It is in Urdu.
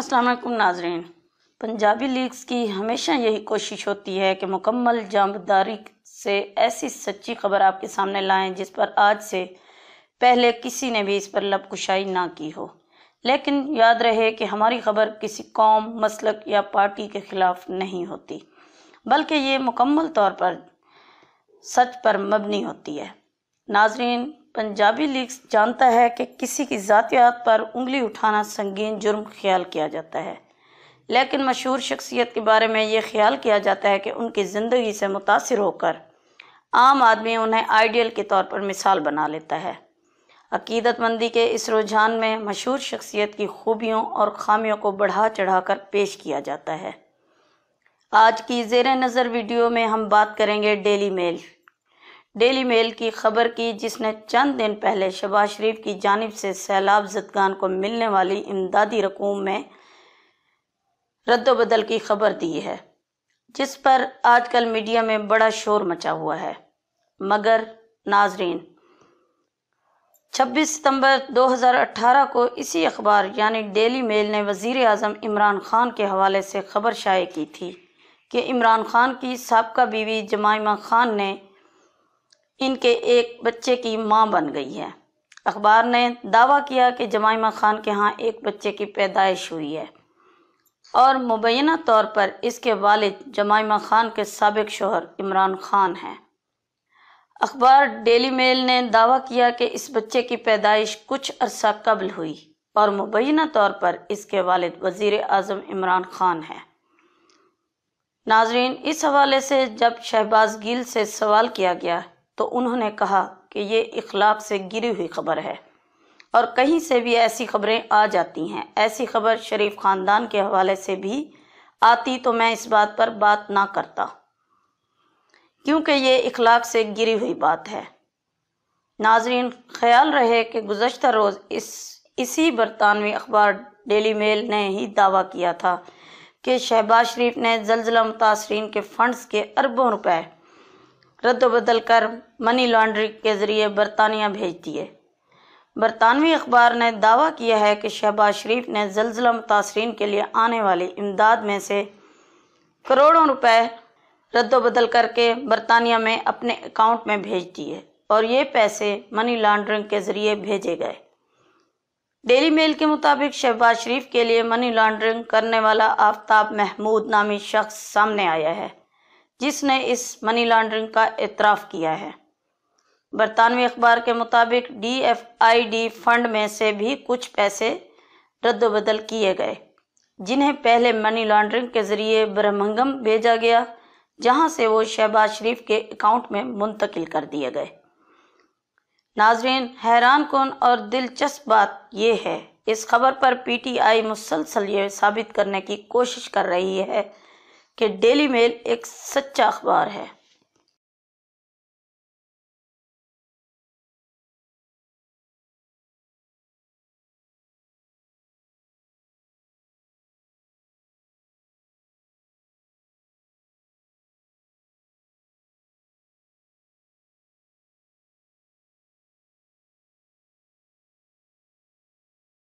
السلام علیکم ناظرین پنجابی لیگز کی ہمیشہ یہی کوشش ہوتی ہے کہ مکمل جامداری سے ایسی سچی خبر آپ کے سامنے لائیں جس پر آج سے پہلے کسی نے بھی اس پر لب کشائی نہ کی ہو لیکن یاد رہے کہ ہماری خبر کسی قوم مسلک یا پارٹی کے خلاف نہیں ہوتی بلکہ یہ مکمل طور پر سچ پر مبنی ہوتی ہے ناظرین پنجابی لیگ جانتا ہے کہ کسی کی ذاتیات پر انگلی اٹھانا سنگین جرم خیال کیا جاتا ہے لیکن مشہور شخصیت کے بارے میں یہ خیال کیا جاتا ہے کہ ان کی زندگی سے متاثر ہو کر عام آدمی انہیں آئیڈیل کے طور پر مثال بنا لیتا ہے عقیدت مندی کے اس رجحان میں مشہور شخصیت کی خوبیوں اور خامیوں کو بڑھا چڑھا کر پیش کیا جاتا ہے آج کی زیر نظر ویڈیو میں ہم بات کریں گے ڈیلی میل ڈیلی میل کی خبر کی جس نے چند دن پہلے شباز شریف کی جانب سے سیلاب زدگان کو ملنے والی امدادی رقوم میں رد و بدل کی خبر دی ہے جس پر آج کل میڈیا میں بڑا شور مچا ہوا ہے مگر ناظرین چھبیس ستمبر دو ہزار اٹھارہ کو اسی اخبار یعنی ڈیلی میل نے وزیر اعظم عمران خان کے حوالے سے خبر شائع کی تھی کہ عمران خان کی سابقہ بیوی جمائمہ خان نے ان کے ایک بچے کی ماں بن گئی ہے اخبار نے دعویٰ کیا کہ جمائمہ خان کے ہاں ایک بچے کی پیدائش ہوئی ہے اور مبینہ طور پر اس کے والد جمائمہ خان کے سابق شوہر عمران خان ہیں اخبار ڈیلی میل نے دعویٰ کیا کہ اس بچے کی پیدائش کچھ عرصہ قبل ہوئی اور مبینہ طور پر اس کے والد وزیر اعظم عمران خان ہیں ناظرین اس حوالے سے جب شہباز گیل سے سوال کیا گیا تو انہوں نے کہا کہ یہ اخلاق سے گری ہوئی خبر ہے اور کہیں سے بھی ایسی خبریں آ جاتی ہیں ایسی خبر شریف خاندان کے حوالے سے بھی آتی تو میں اس بات پر بات نہ کرتا کیونکہ یہ اخلاق سے گری ہوئی بات ہے ناظرین خیال رہے کہ گزشتہ روز اسی برطانوی اخبار ڈیلی میل نے ہی دعویٰ کیا تھا کہ شہباز شریف نے زلزلہ متاثرین کے فنڈز کے اربوں روپے رد و بدل کر منی لانڈرنگ کے ذریعے برطانیہ بھیج دیے برطانوی اخبار نے دعویٰ کیا ہے کہ شہباز شریف نے زلزلہ متاثرین کے لیے آنے والی امداد میں سے کروڑوں روپے رد و بدل کر کے برطانیہ میں اپنے اکاؤنٹ میں بھیج دیے اور یہ پیسے منی لانڈرنگ کے ذریعے بھیجے گئے ڈیلی میل کے مطابق شہباز شریف کے لیے منی لانڈرنگ کرنے والا آفتاب محمود نامی شخص سامنے آیا ہے جس نے اس منی لانڈرنگ کا اعتراف کیا ہے برطانوی اخبار کے مطابق D F I D fund میں سے بھی کچھ پیسے رد و بدل کیے گئے جنہیں پہلے منی لانڈرنگ کے ذریعے برہمنگم بھیجا گیا جہاں سے وہ شہباز شریف کے اکاؤنٹ میں منتقل کر دیے گئے ناظرین حیران کن اور دلچسپ بات یہ ہے اس خبر پر پی ٹی آئی مسلسل یہ ثابت کرنے کی کوشش کر رہی ہے کہ ڈیلی میل ایک سچا اخبار ہے